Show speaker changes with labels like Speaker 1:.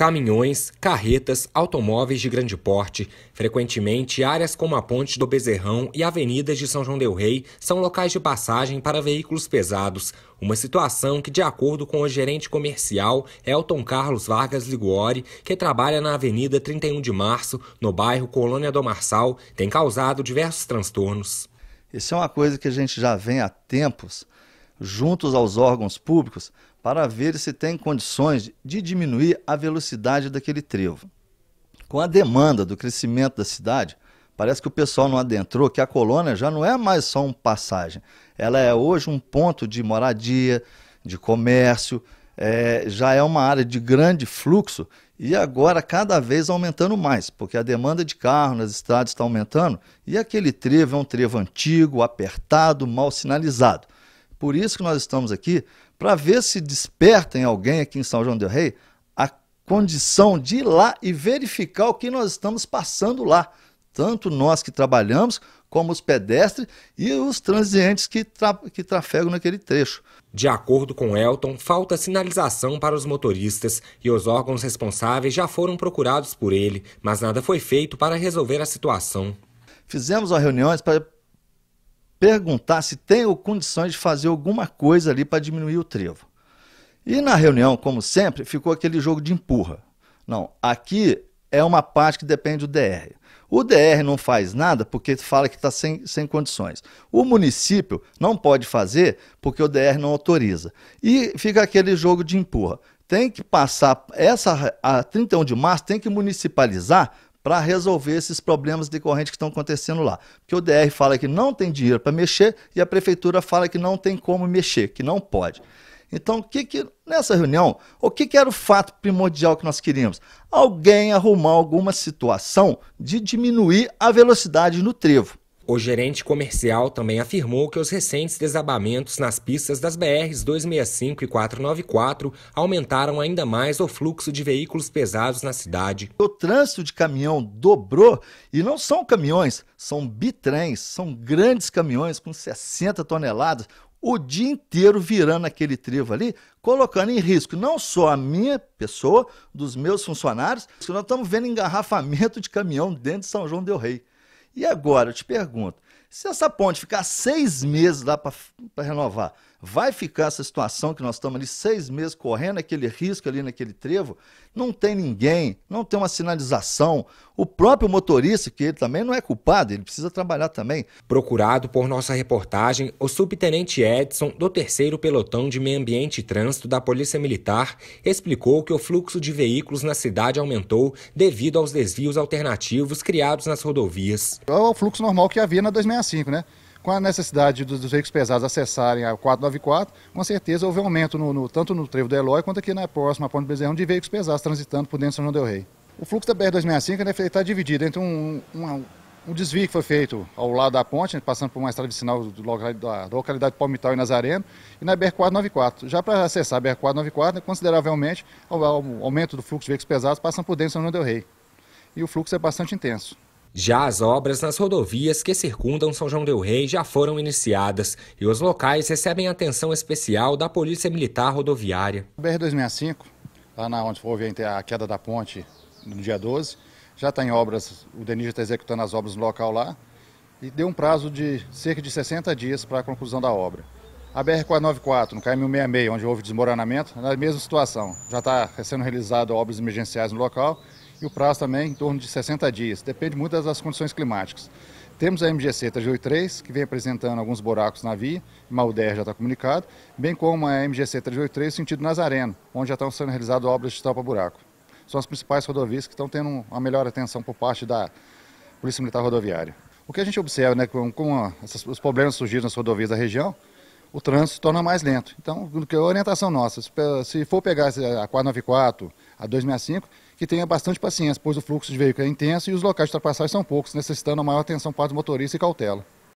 Speaker 1: caminhões, carretas, automóveis de grande porte. Frequentemente, áreas como a Ponte do Bezerrão e avenidas de São João Del Rei são locais de passagem para veículos pesados. Uma situação que, de acordo com o gerente comercial Elton Carlos Vargas Liguori, que trabalha na Avenida 31 de Março, no bairro Colônia do Marçal, tem causado diversos transtornos. Isso é uma coisa que a gente já vem há tempos
Speaker 2: juntos aos órgãos públicos para ver se tem condições de diminuir a velocidade daquele trevo. Com a demanda do crescimento da cidade, parece que o pessoal não adentrou que a colônia já não é mais só um passagem. Ela é hoje um ponto de moradia, de comércio, é, já é uma área de grande fluxo e agora cada vez aumentando mais, porque a demanda de carro nas estradas está aumentando e aquele trevo é um trevo antigo, apertado, mal sinalizado. Por isso que nós estamos aqui, para ver se desperta em alguém aqui em São João del Rei a condição de ir lá e verificar o que nós estamos passando lá. Tanto nós que
Speaker 1: trabalhamos, como os pedestres e os transeuntes que, tra que trafegam naquele trecho. De acordo com Elton, falta sinalização para os motoristas e os órgãos responsáveis já foram procurados por ele, mas nada foi feito para resolver a situação.
Speaker 2: Fizemos as reuniões para perguntar se tenho condições de fazer alguma coisa ali para diminuir o trevo. E na reunião, como sempre, ficou aquele jogo de empurra. Não, aqui é uma parte que depende do DR. O DR não faz nada porque fala que está sem, sem condições. O município não pode fazer porque o DR não autoriza. E fica aquele jogo de empurra. Tem que passar, essa a 31 de março tem que municipalizar para resolver esses problemas decorrentes que estão acontecendo lá. Porque o DR fala que não tem dinheiro para mexer e a prefeitura fala que não tem como mexer, que não pode. Então, que que, nessa reunião, o que, que era o fato primordial que nós
Speaker 1: queríamos? Alguém arrumar alguma situação de diminuir a velocidade no trevo. O gerente comercial também afirmou que os recentes desabamentos nas pistas das BRs 265 e 494 aumentaram ainda mais o fluxo de veículos pesados na cidade. O trânsito de caminhão dobrou e não são caminhões,
Speaker 2: são bitrens, são grandes caminhões com 60 toneladas, o dia inteiro virando aquele trevo ali, colocando em risco não só a minha pessoa, dos meus funcionários, nós estamos vendo engarrafamento de caminhão dentro de São João Del Rei. E agora, eu te pergunto, se essa ponte ficar seis meses lá para renovar, vai ficar essa situação que nós estamos ali seis meses correndo aquele risco ali naquele trevo? Não tem ninguém, não tem uma sinalização. O próprio motorista, que ele também não é culpado, ele
Speaker 1: precisa trabalhar também. Procurado por nossa reportagem, o subtenente Edson, do terceiro pelotão de meio ambiente e trânsito da Polícia Militar, explicou que o fluxo de veículos na cidade aumentou devido aos desvios alternativos criados nas rodovias. É o
Speaker 3: fluxo normal que havia na 265, né? com a necessidade dos, dos veículos pesados acessarem a 494, com certeza houve um aumento no, no, tanto no trevo do Eloy quanto aqui na próxima Ponte Bezerrão de veículos pesados transitando por dentro de São João del Rey. O fluxo da BR-265 está é dividido entre um, um, um, desvio que foi feito ao lado da ponte, passando por uma estrada vicinal do, da localidade Palmital e Nazareno, e na BR-494. Já para acessar a BR-494, né, consideravelmente, o, aumento do fluxo de veículos pesados passando por dentro de São João del Rey. E o fluxo é bastante intenso.
Speaker 1: Já as obras nas rodovias que circundam São João del Rei já foram iniciadas e os locais recebem atenção especial da Polícia Militar Rodoviária.
Speaker 3: A BR-265, lá na onde houve a queda da ponte no dia 12, já está em obras, o Denir está executando as obras no local lá e deu um prazo de cerca de 60 dias para a conclusão da obra. A BR-494, no km 66, onde houve desmoronamento, na mesma situação. Já está sendo realizado obras emergenciais no local e o prazo também em torno de 60 dias, depende muito das condições climáticas. Temos a MGC 383, que vem apresentando alguns buracos na via, Malder já está comunicado, bem como a MGC 383 sentido Nazareno, onde já estão sendo realizadas obras de tapa-buraco. São as principais rodovias que estão tendo uma melhor atenção por parte da Polícia Militar Rodoviária. O que a gente observa, né, com, com os problemas surgidos nas rodovias da região, o trânsito se torna mais lento. Então, a é orientação nossa, se for pegar a 494, a 265, que tenha bastante paciência, pois o fluxo de veículo é intenso e os locais de ultrapassagem são poucos, necessitando a maior atenção para os motoristas e cautela.